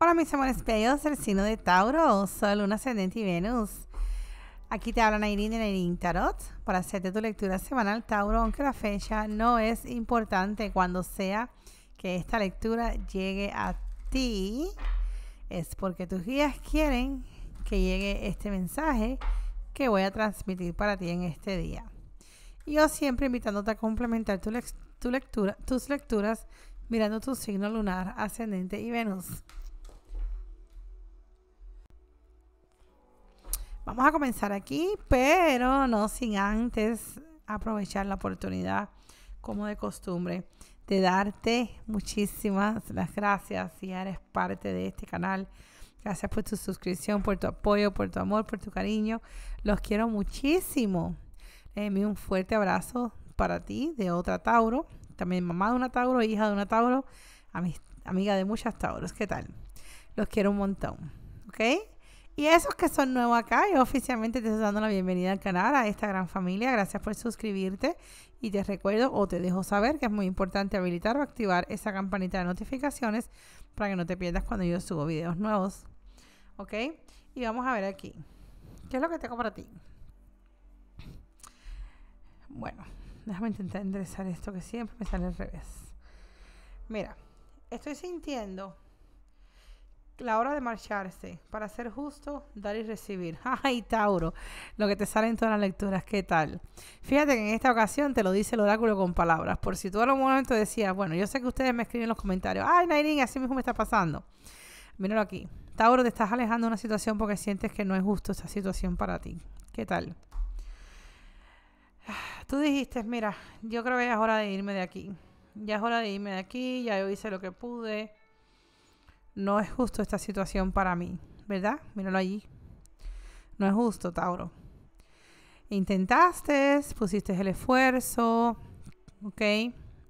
Hola mis amores bellos del signo de Tauro, Sol, Luna, Ascendente y Venus. Aquí te hablan Nairin en el Tarot para hacerte tu lectura semanal Tauro, aunque la fecha no es importante cuando sea que esta lectura llegue a ti. Es porque tus guías quieren que llegue este mensaje que voy a transmitir para ti en este día. Yo siempre invitándote a complementar lectura, tus lecturas mirando tu signo lunar, ascendente y Venus. Vamos a comenzar aquí, pero no sin antes aprovechar la oportunidad, como de costumbre, de darte muchísimas las gracias si eres parte de este canal. Gracias por tu suscripción, por tu apoyo, por tu amor, por tu cariño. Los quiero muchísimo. un fuerte abrazo para ti de otra Tauro, también mamá de una Tauro, hija de una Tauro, amiga de muchas Tauros. ¿Qué tal? Los quiero un montón. ¿Ok? Y esos que son nuevos acá, yo oficialmente te estoy dando la bienvenida al canal, a esta gran familia. Gracias por suscribirte y te recuerdo o te dejo saber que es muy importante habilitar o activar esa campanita de notificaciones para que no te pierdas cuando yo subo videos nuevos. ¿Ok? Y vamos a ver aquí. ¿Qué es lo que tengo para ti? Bueno, déjame intentar enderezar esto que siempre me sale al revés. Mira, estoy sintiendo la hora de marcharse, para ser justo, dar y recibir. Ay, Tauro, lo que te sale en todas las lecturas, ¿qué tal? Fíjate que en esta ocasión te lo dice el oráculo con palabras, por si tú a lo momento decías, bueno, yo sé que ustedes me escriben en los comentarios, ay, Nairín, así mismo me está pasando. Míralo aquí. Tauro, te estás alejando de una situación porque sientes que no es justo esta situación para ti. ¿Qué tal? Tú dijiste, mira, yo creo que ya es hora de irme de aquí. Ya es hora de irme de aquí, ya yo hice lo que pude no es justo esta situación para mí, ¿verdad? Míralo allí. No es justo, Tauro. Intentaste, pusiste el esfuerzo, ¿ok?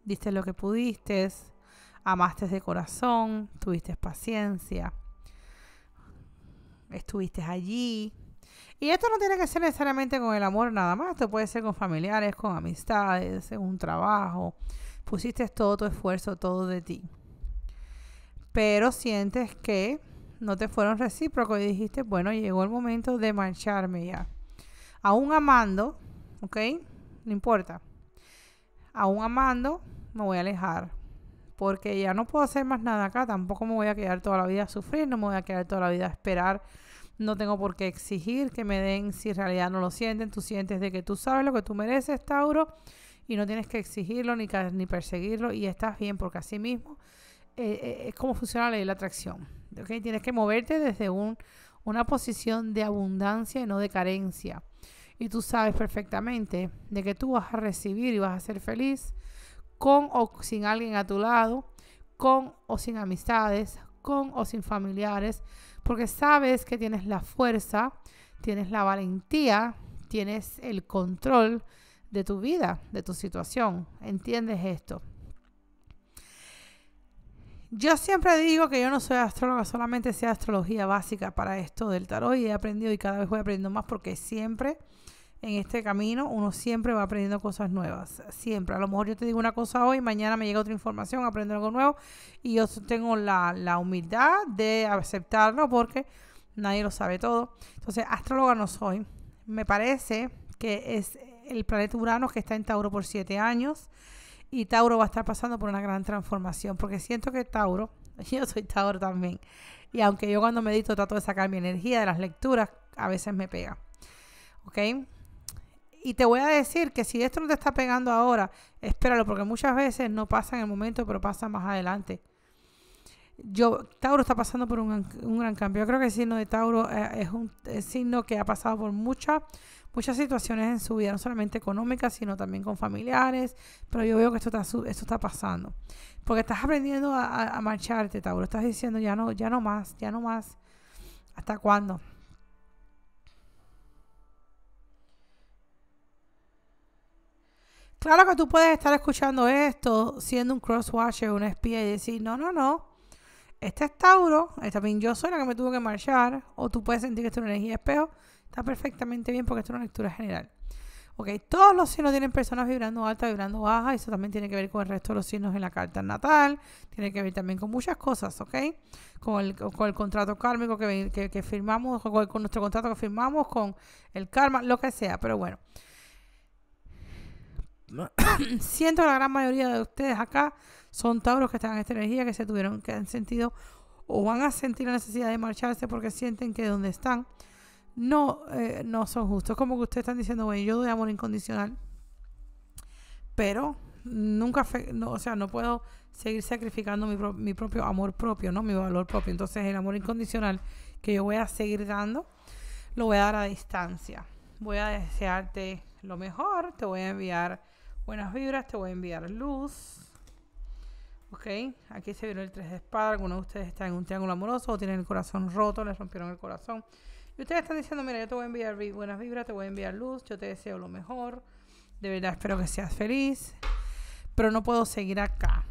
Diste lo que pudiste, amaste de corazón, tuviste paciencia, estuviste allí. Y esto no tiene que ser necesariamente con el amor nada más, Te puede ser con familiares, con amistades, en un trabajo. Pusiste todo tu esfuerzo, todo de ti pero sientes que no te fueron recíprocos y dijiste, bueno, llegó el momento de marcharme ya. Aún amando, ¿ok? No importa. Aún amando, me voy a alejar. Porque ya no puedo hacer más nada acá. Tampoco me voy a quedar toda la vida a sufrir, no me voy a quedar toda la vida a esperar. No tengo por qué exigir que me den si en realidad no lo sienten. Tú sientes de que tú sabes lo que tú mereces, Tauro, y no tienes que exigirlo ni, ni perseguirlo. Y estás bien, porque así mismo eh, eh, eh, es cómo funciona la ley de la atracción. Tienes que moverte desde una posición de abundancia y no de carencia. Y tú sabes perfectamente de que tú vas a recibir y vas a ser feliz con o sin alguien a tu lado, con o sin amistades, con o sin familiares, porque sabes que tienes la fuerza, tienes la valentía, tienes el control de tu vida, de tu situación. ¿Entiendes esto? Yo siempre digo que yo no soy astróloga, solamente sé astrología básica para esto del tarot y he aprendido y cada vez voy aprendiendo más porque siempre en este camino uno siempre va aprendiendo cosas nuevas, siempre. A lo mejor yo te digo una cosa hoy, mañana me llega otra información, aprendo algo nuevo y yo tengo la, humildad de aceptarlo porque nadie lo sabe todo. Entonces, astróloga no soy. Me parece que es el planeta Urano que está en Tauro por siete años. Y Tauro va a estar pasando por una gran transformación, porque siento que Tauro, yo soy Tauro también, y aunque yo cuando medito trato de sacar mi energía de las lecturas, a veces me pega. ¿Ok? Y te voy a decir que si esto no te está pegando ahora, espéralo, porque muchas veces no pasa en el momento, pero pasa más adelante. Yo, Tauro está pasando por un, gran cambio. Yo creo que el signo de Tauro eh, es un signo que ha pasado por muchas muchas situaciones en su vida, no solamente económicas, sino también con familiares, pero yo veo que esto está, esto está pasando. Porque estás aprendiendo a, marcharte, Tauro, estás diciendo ya no, ya no más, ya no más. ¿Hasta cuándo? Claro que tú puedes estar escuchando esto siendo un crosswatcher, un espía y decir, no, no, no, este es Tauro, este también yo soy la que me tuvo que marchar, o tú puedes sentir que es tu energía espejo, Está perfectamente bien porque esto es una lectura general. Ok, todos los signos tienen personas vibrando alta, vibrando baja. Eso también tiene que ver con el resto de los signos en la carta natal. Tiene que ver también con muchas cosas, ¿ok? Con el, contrato kármico que, que, firmamos, con, con nuestro contrato que firmamos, con el karma, lo que sea. Pero bueno. Siento que la gran mayoría de ustedes acá son tauros que están en esta energía, que se tuvieron, que han sentido o van a sentir la necesidad de marcharse porque sienten que donde están no, eh, no son justos. Como que ustedes están diciendo, bueno, yo doy amor incondicional, pero nunca, no, o sea, no puedo seguir sacrificando mi, propio amor propio, ¿no? Mi valor propio. Entonces el amor incondicional que yo voy a seguir dando, lo voy a dar a distancia. Voy a desearte lo mejor, te voy a enviar buenas vibras, te voy a enviar luz. Ok, aquí se vio el tres de espada, algunos de ustedes están en un triángulo amoroso o tienen el corazón roto, le rompieron el corazón y ustedes están diciendo, mira, yo te voy a enviar buenas vibras, te voy a enviar luz, yo te deseo lo mejor, de verdad espero que seas feliz, pero no puedo seguir acá,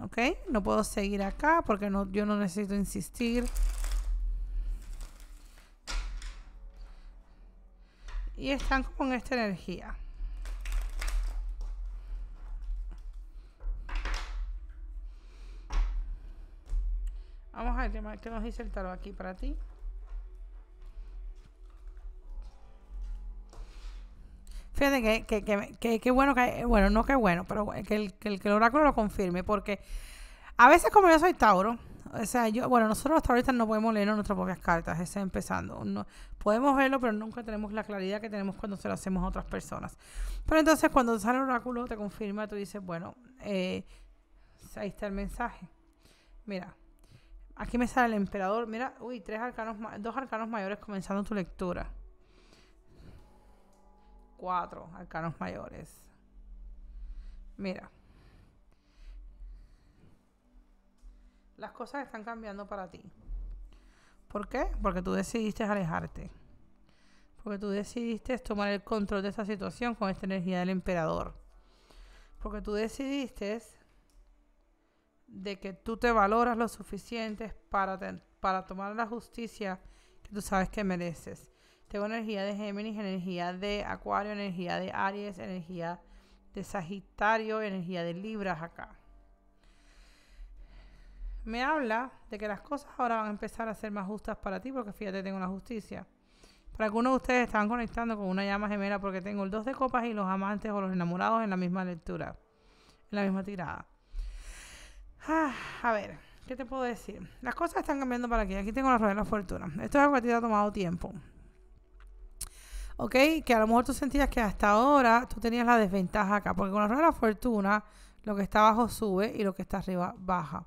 ¿ok? No puedo seguir acá porque yo no necesito insistir. Y están con esta energía. Vamos a ver qué nos dice el tarot aquí para ti. que, que, bueno, que, bueno, no que bueno, pero que el, oráculo lo confirme, porque a veces como yo soy Tauro, o sea, yo, bueno, nosotros hasta ahorita no podemos leer nuestras propias cartas, ese empezando. No, podemos verlo, pero nunca tenemos la claridad que tenemos cuando se lo hacemos a otras personas. Pero entonces cuando sale el oráculo, te confirma, tú dices, bueno, eh, ahí está el mensaje. Mira, aquí me sale el emperador, mira, uy, tres arcanos, dos arcanos mayores comenzando tu lectura cuatro arcanos mayores. Mira. Las cosas están cambiando para ti. ¿Por qué? Porque tú decidiste alejarte. Porque tú decidiste tomar el control de esta situación con esta energía del emperador. Porque tú decidiste de que tú te valoras lo suficiente para, para tomar la justicia que tú sabes que mereces. Tengo energía de Géminis, energía de Acuario, energía de Aries, energía de Sagitario, energía de Libras acá. Me habla de que las cosas ahora van a empezar a ser más justas para ti, porque fíjate, tengo la justicia. Para algunos de ustedes están conectando con una llama gemela porque tengo el 2 de copas y los amantes o los enamorados en la misma lectura, en la misma tirada. Ah, a ver, ¿qué te puedo decir? Las cosas están cambiando para aquí. Aquí tengo la rueda de la fortuna. Esto es algo que te ha tomado tiempo. ¿ok? Que a lo mejor tú sentías que hasta ahora tú tenías la desventaja acá, porque con la rueda de la fortuna, lo que está abajo sube y lo que está arriba baja,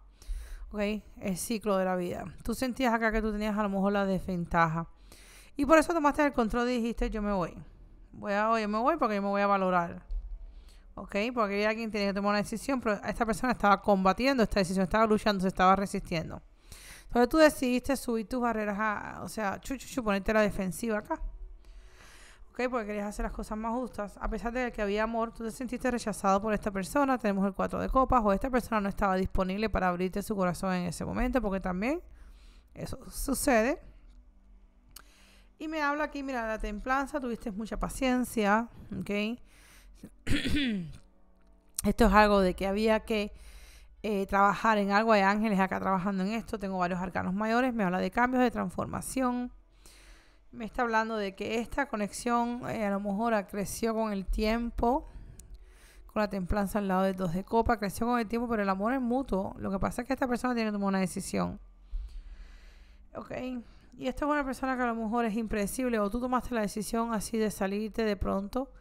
¿ok? El ciclo de la vida. Tú sentías acá que tú tenías a lo mejor la desventaja. Y por eso tomaste el control y dijiste, yo me voy. Voy a, yo me voy porque yo me voy a valorar. ¿Ok? Porque había alguien que tiene que tomar una decisión, pero esta persona estaba combatiendo esta decisión, estaba luchando, se estaba resistiendo. Entonces tú decidiste subir tus barreras, o sea, chuchu, ponerte la defensiva acá. Porque querías hacer las cosas más justas. A pesar de que había amor, tú te sentiste rechazado por esta persona, tenemos el cuatro de copas, o esta persona no estaba disponible para abrirte su corazón en ese momento, porque también eso sucede. Y me habla aquí, mira, la templanza, tuviste mucha paciencia, esto es algo de que había que eh, trabajar en algo, hay ángeles acá trabajando en esto, tengo varios arcanos mayores, me habla de cambios, de transformación, me está hablando de que esta conexión eh, a lo mejor creció con el tiempo, con la templanza al lado de dos de copa, creció con el tiempo, pero el amor es mutuo. Lo que pasa es que esta persona tiene que tomar una decisión. Ok. Y esta es una persona que a lo mejor es impredecible o tú tomaste la decisión así de salirte de pronto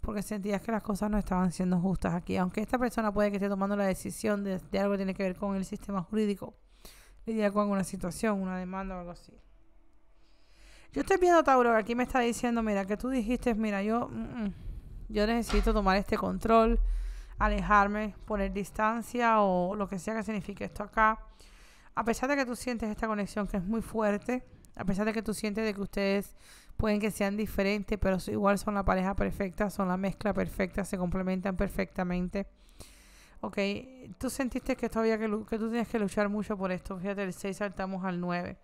porque sentías que las cosas no estaban siendo justas aquí. Aunque esta persona puede que esté tomando la decisión de, algo que tiene que ver con el sistema jurídico, lidiar con una situación, una demanda o algo así. Yo estoy viendo, Tauro, que aquí me está diciendo, mira, que tú dijiste, mira, yo, mm, mm, yo necesito tomar este control, alejarme, poner distancia o lo que sea que signifique esto acá. A pesar de que tú sientes esta conexión que es muy fuerte, a pesar de que tú sientes de que ustedes pueden que sean diferentes, pero igual son la pareja perfecta, son la mezcla perfecta, se complementan perfectamente. Ok, tú sentiste que todavía que, que tú tienes que luchar mucho por esto. Fíjate, del 6 saltamos al 9.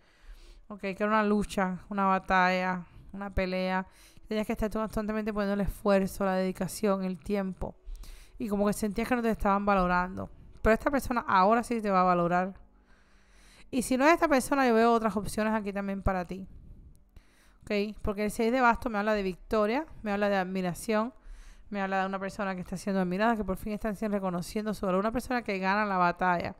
Ok, que era una lucha, una batalla, una pelea. Tenías que estar constantemente poniendo el esfuerzo, la dedicación, el tiempo. Y como que sentías que no te estaban valorando. Pero esta persona ahora sí te va a valorar. Y si no es esta persona, yo veo otras opciones aquí también para ti. ¿Ok? Porque el 6 de basto me habla de victoria, me habla de admiración, me habla de una persona que está siendo admirada, que por fin están reconociendo su valor. Una persona que gana la batalla.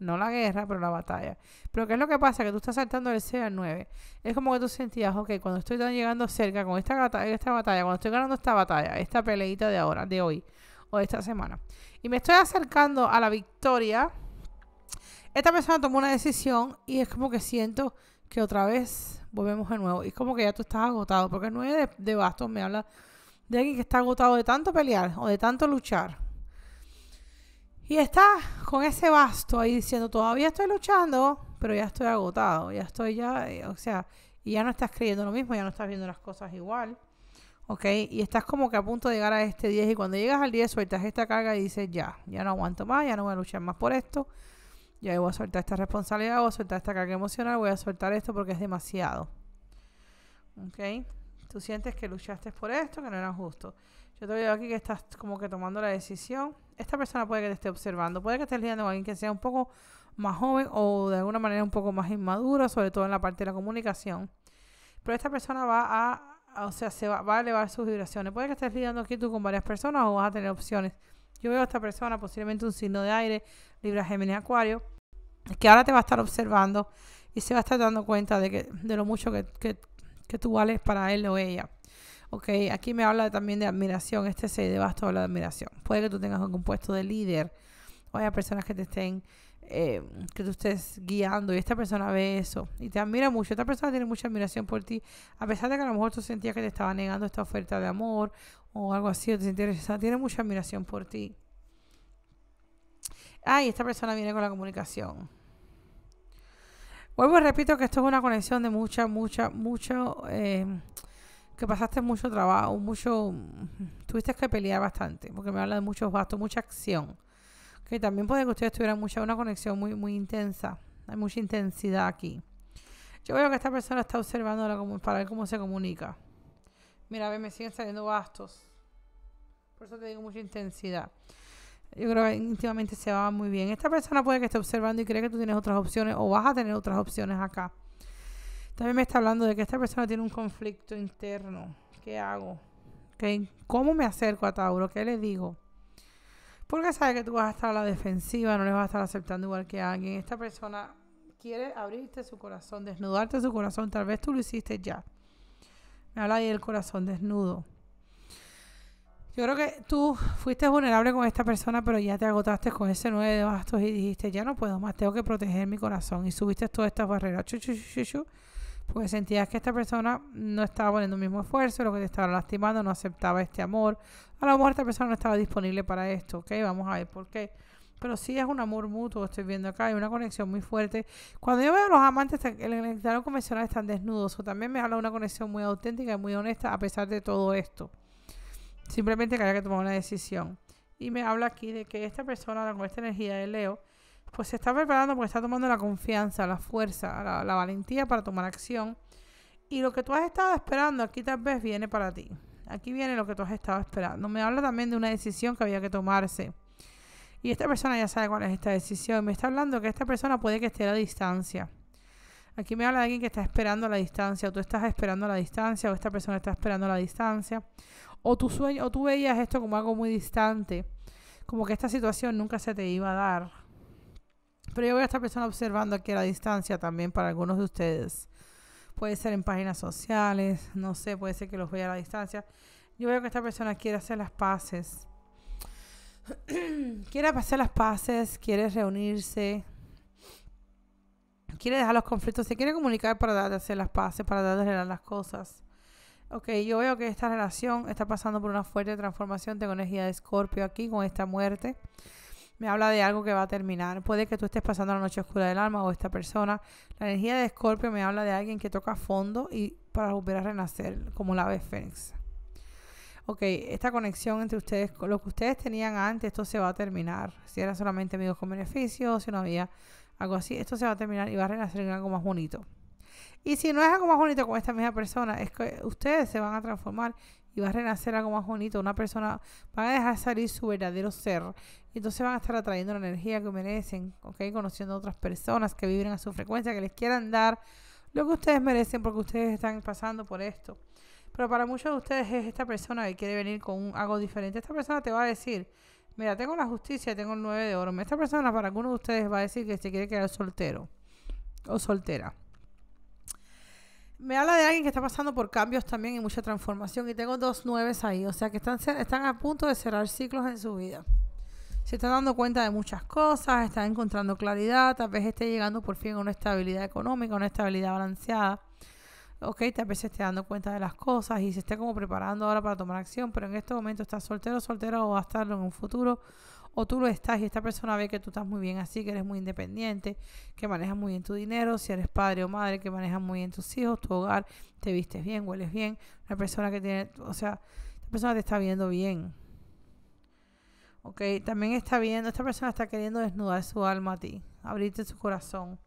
No la guerra, pero la batalla. Pero ¿qué es lo que pasa? Que tú estás saltando del 6 al 9. Es como que tú sentías, ok, cuando estoy llegando cerca con esta, esta batalla, cuando estoy ganando esta batalla, esta peleita de ahora, de hoy, o de esta semana, y me estoy acercando a la victoria, esta persona tomó una decisión y es como que siento que otra vez volvemos de nuevo. Y es como que ya tú estás agotado, porque el 9 de, de bastos me habla de alguien que está agotado de tanto pelear o de tanto luchar y está con ese basto ahí diciendo, todavía estoy luchando, pero ya estoy agotado, ya estoy ya, eh, o sea, y ya no estás creyendo lo mismo, ya no estás viendo las cosas igual, ¿ok? Y estás como que a punto de llegar a este 10 y cuando llegas al 10 sueltas esta carga y dices, ya, ya no aguanto más, ya no voy a luchar más por esto, ya voy a soltar esta responsabilidad, voy a soltar esta carga emocional, voy a soltar esto porque es demasiado, ¿ok? Tú sientes que luchaste por esto, que no era justo. Yo te veo aquí que estás como que tomando la decisión esta persona puede que te esté observando, puede que estés lidiando con alguien que sea un poco más joven o de alguna manera un poco más inmadura, sobre todo en la parte de la comunicación. Pero esta persona va a, o sea, se va, a elevar sus vibraciones. Puede que estés lidiando aquí tú con varias personas o vas a tener opciones. Yo veo a esta persona, posiblemente un signo de aire, Libra, Géminis, Acuario, que ahora te va a estar observando y se va a estar dando cuenta de, que, de lo mucho que tú vales para él o ella. Ok, aquí me habla también de admiración. Este se de habla de admiración. Puede que tú tengas algún puesto de líder o haya personas que te estén, eh, que tú estés guiando y esta persona ve eso y te admira mucho. Esta persona tiene mucha admiración por ti, a pesar de que a lo mejor tú sentías que te estaba negando esta oferta de amor o algo así, o te sentías, tiene mucha admiración por ti. Ay, esta persona viene con la comunicación. Vuelvo y repito que esto es una conexión de mucha, mucha, mucho. Eh, que pasaste mucho trabajo, mucho, mm, tuviste que pelear bastante, porque me habla de muchos gastos, mucha acción. Que también puede que ustedes tuvieran mucha, una conexión muy, muy intensa, hay mucha intensidad aquí. Yo veo que esta persona está observando para ver cómo se comunica. Mira, a ver, me siguen saliendo gastos. Por eso te digo mucha intensidad. Yo creo que íntimamente se va muy bien. Esta persona puede que esté observando y cree que tú tienes otras opciones o vas a tener otras opciones acá. También me está hablando de que esta persona tiene un conflicto interno. ¿Qué hago? ¿Cómo me acerco a Tauro? ¿Qué le digo? Porque sabe que tú vas a estar a la defensiva, no le vas a estar aceptando igual que a alguien. Esta persona quiere abrirte su corazón, desnudarte su corazón. Tal vez tú lo hiciste ya. Me habla ahí del corazón desnudo. Yo creo que tú fuiste vulnerable con esta persona, pero ya te agotaste con ese nueve de bastos y dijiste, ya no puedo más, tengo que proteger mi corazón. Y subiste todas estas barreras. Chuchu, porque sentías que esta persona no estaba poniendo el mismo esfuerzo, lo que te estaba lastimando, no aceptaba este amor. A lo mejor esta persona no estaba disponible para esto, ¿ok? Vamos a ver por qué. Pero sí es un amor mutuo, estoy viendo acá, hay una conexión muy fuerte. Cuando yo veo a los amantes en el diálogo convencional están desnudos, o también me habla una conexión muy auténtica y muy honesta a pesar de todo esto. Simplemente que haya que tomar una decisión. Y me habla aquí de que esta persona con esta energía de Leo pues se está preparando porque está tomando la confianza, la fuerza, la, valentía para tomar acción. Y lo que tú has estado esperando aquí tal vez viene para ti. Aquí viene lo que tú has estado esperando. Me habla también de una decisión que había que tomarse. Y esta persona ya sabe cuál es esta decisión. Me está hablando que esta persona puede que esté a distancia. Aquí me habla de alguien que está esperando a la distancia, o tú estás esperando a la distancia, o esta persona está esperando a la distancia, o tu sueño, o tú veías esto como algo muy distante, como que esta situación nunca se te iba a dar, pero yo veo a esta persona observando aquí a la distancia también para algunos de ustedes. Puede ser en páginas sociales, no sé, puede ser que los vea a la distancia. Yo veo que esta persona quiere hacer las paces. quiere hacer las paces, quiere reunirse, quiere dejar los conflictos, se quiere comunicar para dar hacer las paces, para dar las cosas. Ok, yo veo que esta relación está pasando por una fuerte transformación. Tengo energía de escorpio aquí con esta muerte me habla de algo que va a terminar. Puede que tú estés pasando la noche oscura del alma o esta persona. La energía de Escorpio me habla de alguien que toca fondo y para volver a renacer como la ave fénix. Ok, esta conexión entre ustedes, lo que ustedes tenían antes, esto se va a terminar. Si era solamente amigos con beneficio, si no había algo así, esto se va a terminar y va a renacer en algo más bonito. Y si no es algo más bonito con esta misma persona, es que ustedes se van a transformar y va a renacer algo más bonito. Una persona va a dejar salir su verdadero ser y entonces van a estar atrayendo la energía que merecen, ¿ok? Conociendo a otras personas que viven a su frecuencia, que les quieran dar lo que ustedes merecen porque ustedes están pasando por esto. Pero para muchos de ustedes es esta persona que quiere venir con algo diferente. Esta persona te va a decir, mira, tengo la justicia, tengo el 9 de oro. Esta persona para algunos de ustedes va a decir que se quiere quedar soltero o soltera. Me habla de alguien que está pasando por cambios también y mucha transformación. Y tengo dos nueves ahí. O sea, que están, están a punto de cerrar ciclos en su vida. Se está dando cuenta de muchas cosas, está encontrando claridad. Tal vez esté llegando por fin a una estabilidad económica, una estabilidad balanceada. Ok, tal vez esté dando cuenta de las cosas y se esté como preparando ahora para tomar acción. Pero en este momento está soltero, soltero o va a estarlo en un futuro o tú lo estás y esta persona ve que tú estás muy bien así, que eres muy independiente, que manejas muy bien tu dinero, si eres padre o madre, que manejas muy bien tus hijos, tu hogar, te vistes bien, hueles bien, una persona que tiene, o sea, esta persona te está viendo bien. Ok, también está viendo, esta persona está queriendo desnudar su alma a ti, abrirte su corazón.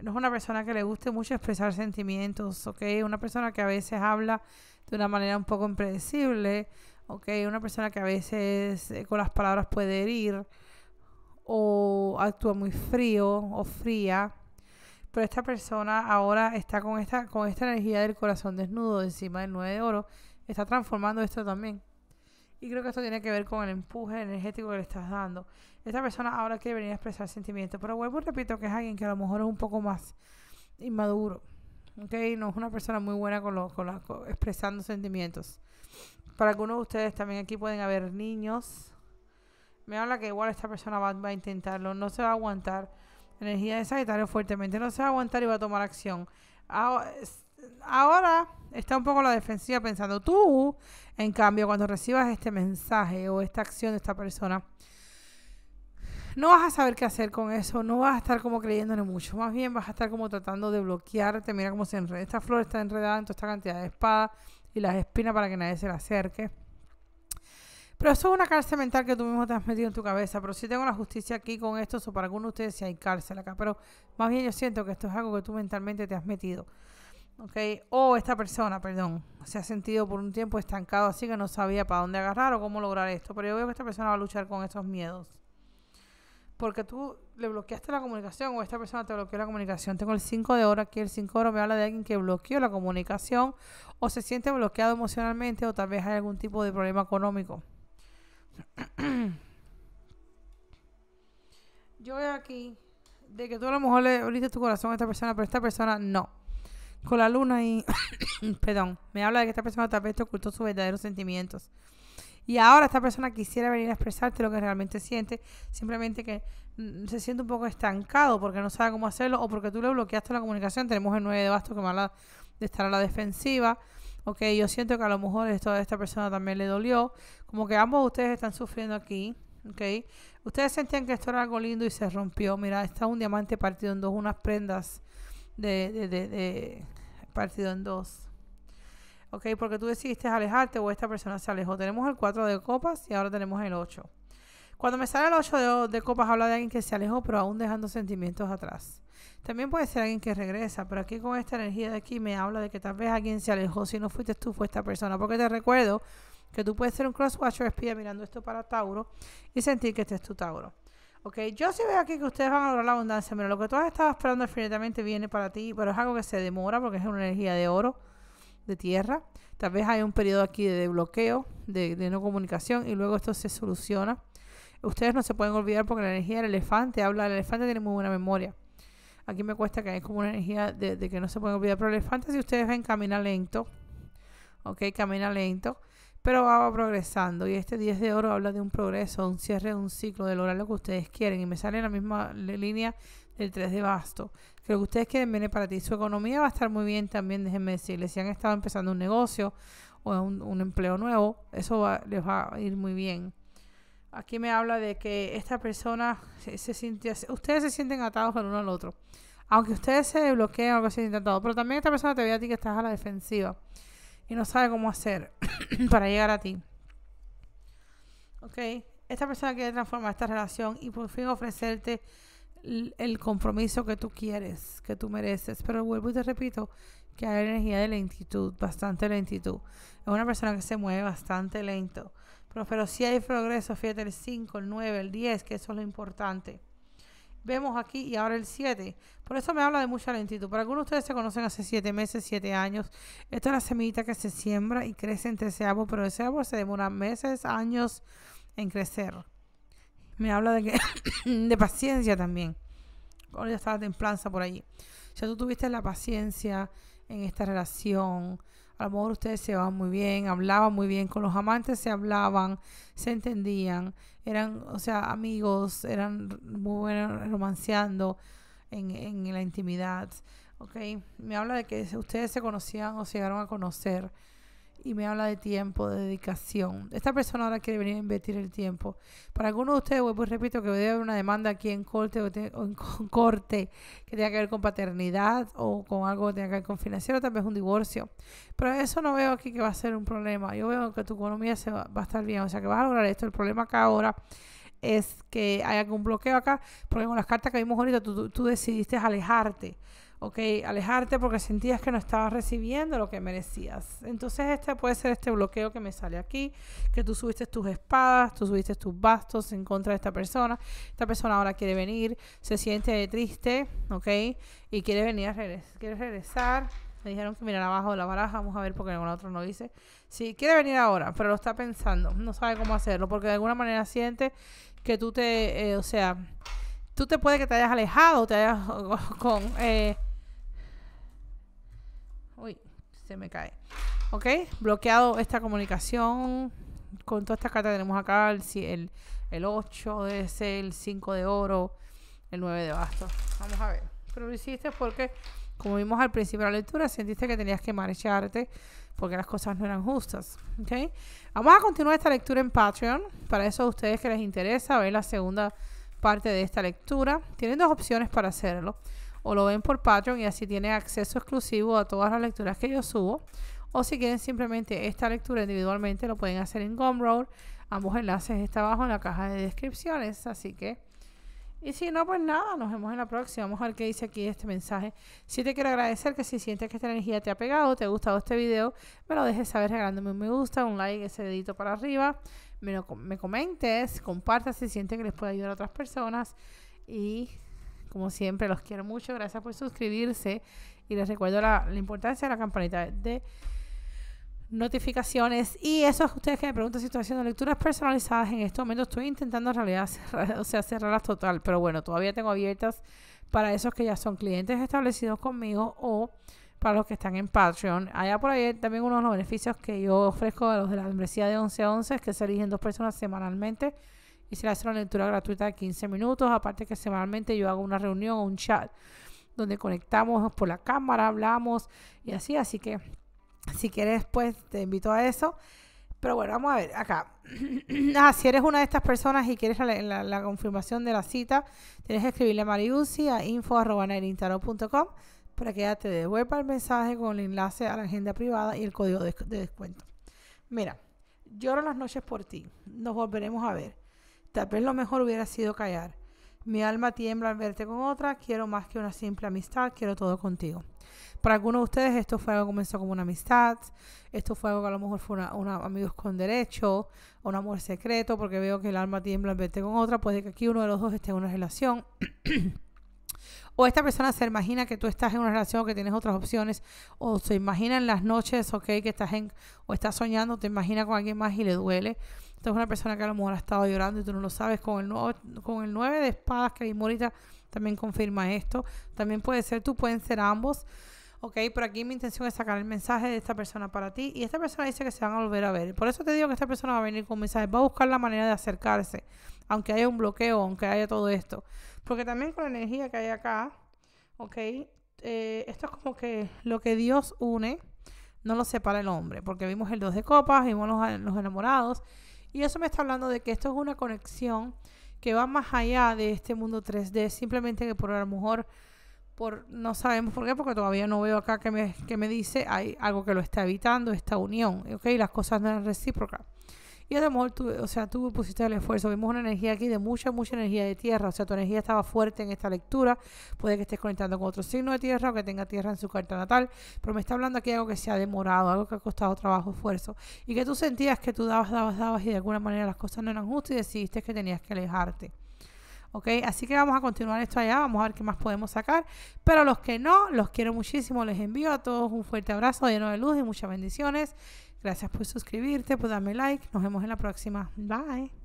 No es una persona que le guste mucho expresar sentimientos, ok, una persona que a veces habla de una manera un poco impredecible, una persona que a veces eh, con las palabras puede herir o actúa muy frío o fría. Pero esta persona ahora está con esta, con esta energía del corazón desnudo encima del 9 de oro. Está transformando esto también. Y creo que esto tiene que ver con el empuje energético que le estás dando. Esta persona ahora quiere venir a expresar sentimientos. Pero vuelvo y repito que es alguien que a lo mejor es un poco más inmaduro. okay, No es una persona muy buena con, expresando sentimientos. Para algunos de ustedes también aquí pueden haber niños. Me habla que igual esta persona va, a intentarlo, no se va a aguantar. Energía de Sagitario fuertemente, no se va a aguantar y va a tomar acción. Ahora, está un poco la defensiva pensando, tú, en cambio, cuando recibas este mensaje o esta acción de esta persona, no vas a saber qué hacer con eso, no vas a estar como creyéndole mucho, más bien vas a estar como tratando de bloquearte, mira cómo se enreda, esta flor está enredada en toda esta cantidad de espadas y las espinas para que nadie se le acerque. Pero eso es una cárcel mental que tú mismo te has metido en tu cabeza. Pero si tengo la justicia aquí con esto, o para algunos de ustedes si hay cárcel acá. Pero más bien yo siento que esto es algo que tú mentalmente te has metido. O esta persona, perdón, se ha sentido por un tiempo estancado así que no sabía para dónde agarrar o cómo lograr esto. Pero yo veo que esta persona va a luchar con esos miedos porque tú le bloqueaste la comunicación o esta persona te bloqueó la comunicación. Tengo el 5 de oro aquí, el 5 de oro me habla de alguien que bloqueó la comunicación o se siente bloqueado emocionalmente o tal vez hay algún tipo de problema económico. Yo veo aquí de que tú a lo mejor le abriste tu corazón a esta persona, pero esta persona no. Con la luna y, perdón, me habla de que esta persona tal vez te ocultó sus verdaderos sentimientos. Y ahora esta persona quisiera venir a expresarte lo que realmente siente, simplemente que mm, se siente un poco estancado porque no sabe cómo hacerlo o porque tú le bloqueaste la comunicación. Tenemos el 9 de bastos que me habla de estar a la defensiva. Ok, yo siento que a lo mejor esto a esta persona también le dolió. Como que ambos ustedes están sufriendo aquí. Ok, ustedes sentían que esto era algo lindo y se rompió. Mira, está un diamante partido en dos, unas prendas de, de partido en dos. Porque tú decidiste alejarte o esta persona se alejó. Tenemos el 4 de copas y ahora tenemos el 8. Cuando me sale el 8 de, copas habla de alguien que se alejó pero aún dejando sentimientos atrás. También puede ser alguien que regresa, pero aquí con esta energía de aquí me habla de que tal vez alguien se alejó. Si no fuiste tú, fue esta persona. Porque te recuerdo que tú puedes ser un crosswatcher espía mirando esto para Tauro y sentir que este es tu Tauro. Ok, yo sí veo aquí que ustedes van a lograr la abundancia. pero lo que tú has estado esperando definitivamente viene para ti, pero es algo que se demora porque es una energía de oro de tierra. Tal vez hay un periodo aquí de bloqueo, de, no comunicación, y luego esto se soluciona. Ustedes no se pueden olvidar porque la energía del elefante habla, el elefante tiene muy buena memoria. Aquí me cuesta que hay como una energía de, que no se pueden olvidar, pero el elefante si ustedes ven camina lento, ok, camina lento, pero va, progresando. Y este 10 de oro habla de un progreso, un cierre de un ciclo, de lograr lo que ustedes quieren. Y me sale la misma línea del 3 de basto que ustedes quieren viene para ti. Su economía va a estar muy bien también, déjenme decirles. Si han estado empezando un negocio o un, empleo nuevo, eso les va a ir muy bien. Aquí me habla de que esta persona se, ustedes se sienten atados el uno al otro. Aunque ustedes se bloqueen o algo así, atados. Pero también esta persona te ve a ti que estás a la defensiva y no sabe cómo hacer para llegar a ti. Ok, esta persona quiere transformar esta relación y por fin ofrecerte el compromiso que tú quieres, que tú mereces. Pero vuelvo y te repito que hay energía de lentitud, bastante lentitud. Es una persona que se mueve bastante lento. Pero, si hay progreso, fíjate el 5, el 9, el 10, que eso es lo importante. Vemos aquí y ahora el 7. Por eso me habla de mucha lentitud. Para algunos de ustedes se conocen hace 7 meses, 7 años. Esta es la semillita que se siembra y crece entre ese árbol, pero ese árbol se demora meses, años en crecer. Me habla de, que de paciencia también. Ahora ya estaba templanza por allí. Ya tú tuviste la paciencia en esta relación. A lo mejor ustedes se van muy bien, hablaban muy bien, con los amantes se hablaban, se entendían, eran, o sea, amigos, eran muy buenos romanceando en, en la intimidad. ¿Ok? Me habla de que ustedes se conocían o se llegaron a conocer y me habla de tiempo, de dedicación. Esta persona ahora quiere venir a invertir el tiempo. Para algunos de ustedes, pues repito que debe haber una demanda aquí en corte o, en corte que tenga que ver con paternidad o con algo que tenga que ver con financiero, tal vez un divorcio. Pero eso no veo aquí que va a ser un problema. Yo veo que tu economía se va, a estar bien, o sea que vas a lograr esto. El problema acá ahora es que hay algún bloqueo acá, porque con las cartas que vimos ahorita tú, tú decidiste alejarte ok, alejarte porque sentías que no estabas recibiendo lo que merecías. Entonces este puede ser este bloqueo que me sale aquí, que tú subiste tus espadas, tú subiste tus bastos en contra de esta persona, esta persona ahora quiere venir, se siente triste, ok, y quiere venir a regresar, quiere regresar. Me dijeron que mirar abajo de la baraja, vamos a ver porque el otro no dice. sí, quiere venir ahora, pero lo está pensando, no sabe cómo hacerlo, porque de alguna manera siente que tú te, eh, o sea, tú te puede que te hayas alejado, te hayas con... Eh, Uy, se me cae. Ok, bloqueado esta comunicación con toda esta carta tenemos acá, el, el, 8 de ese, el 5 de oro, el 9 de bastos. Vamos a ver. Pero lo hiciste porque, como vimos al principio de la lectura, sentiste que tenías que marcharte porque las cosas no eran justas. ¿okay? Vamos a continuar esta lectura en Patreon. Para eso a ustedes que les interesa ver la segunda parte de esta lectura, tienen dos opciones para hacerlo o lo ven por Patreon y así tienen acceso exclusivo a todas las lecturas que yo subo. O si quieren simplemente esta lectura individualmente, lo pueden hacer en Gumroad. Ambos enlaces están abajo en la caja de descripciones. Así que, y si no, pues nada, nos vemos en la próxima. Vamos a ver qué dice aquí este mensaje. Si te quiero agradecer que si sientes que esta energía te ha pegado, te ha gustado este video, me lo dejes saber regalándome un me gusta, un like, ese dedito para arriba. Me, me comentes, compartas si sientes que les puede ayudar a otras personas. Y como siempre, los quiero mucho. Gracias por suscribirse. Y les recuerdo la, importancia de la campanita de notificaciones. Y eso es ustedes que me preguntan si de lecturas personalizadas. En este momento estoy intentando en realidad o sea, cerrarlas total. Pero bueno, todavía tengo abiertas para esos que ya son clientes establecidos conmigo o para los que están en Patreon. Allá por ahí también uno de los beneficios que yo ofrezco a los de la membresía de 11 a 11 es que se eligen dos personas semanalmente Quisiera hacer una lectura gratuita de 15 minutos, aparte que semanalmente yo hago una reunión o un chat donde conectamos por la cámara, hablamos y así, así que si quieres pues te invito a eso. Pero bueno, vamos a ver acá. Ah, si eres una de estas personas y quieres la, confirmación de la cita, tienes que escribirle a Mariusi a info.nerintaro.com para que ella te devuelva el mensaje con el enlace a la agenda privada y el código de descuento. Mira, lloro las noches por ti. Nos volveremos a ver. Tal vez lo mejor hubiera sido callar. Mi alma tiembla al verte con otra, quiero más que una simple amistad, quiero todo contigo. Para algunos de ustedes esto fue algo que comenzó como una amistad, esto fue algo que a lo mejor fue una, amigos con derecho, un amor secreto, porque veo que el alma tiembla al verte con otra, puede que aquí uno de los dos esté en una relación. o esta persona se imagina que tú estás en una relación o que tienes otras opciones, o se imagina en las noches, ok, que estás en, o estás soñando, te imagina con alguien más y le duele es una persona que a lo mejor ha estado llorando y tú no lo sabes. Con el, nuevo, con el 9 de espadas que hay morita también confirma esto. También puede ser tú, pueden ser ambos. Ok, pero aquí mi intención es sacar el mensaje de esta persona para ti. Y esta persona dice que se van a volver a ver. Por eso te digo que esta persona va a venir con mensajes. Va a buscar la manera de acercarse. Aunque haya un bloqueo, aunque haya todo esto. Porque también con la energía que hay acá, ok, eh, esto es como que lo que Dios une no lo separa el hombre. Porque vimos el dos de copas, vimos los, los enamorados. Y eso me está hablando de que esto es una conexión que va más allá de este mundo 3D, simplemente que por a lo mejor por no sabemos por qué, porque todavía no veo acá que me, que me dice hay algo que lo está evitando, esta unión, ¿ok? Las cosas no son recíprocas. Y a o sea, tú pusiste el esfuerzo. Vimos una energía aquí de mucha, mucha energía de tierra. O sea, tu energía estaba fuerte en esta lectura. Puede que estés conectando con otro signo de tierra o que tenga tierra en su carta natal. Pero me está hablando aquí algo que se ha demorado, algo que ha costado trabajo, esfuerzo. Y que tú sentías que tú dabas, dabas, dabas y de alguna manera las cosas no eran justas y decidiste que tenías que alejarte. ¿ok? Así que vamos a continuar esto allá, vamos a ver qué más podemos sacar. Pero los que no, los quiero muchísimo, les envío a todos un fuerte abrazo lleno de luz y muchas bendiciones. Gracias por suscribirte, por darme like. Nos vemos en la próxima. Bye.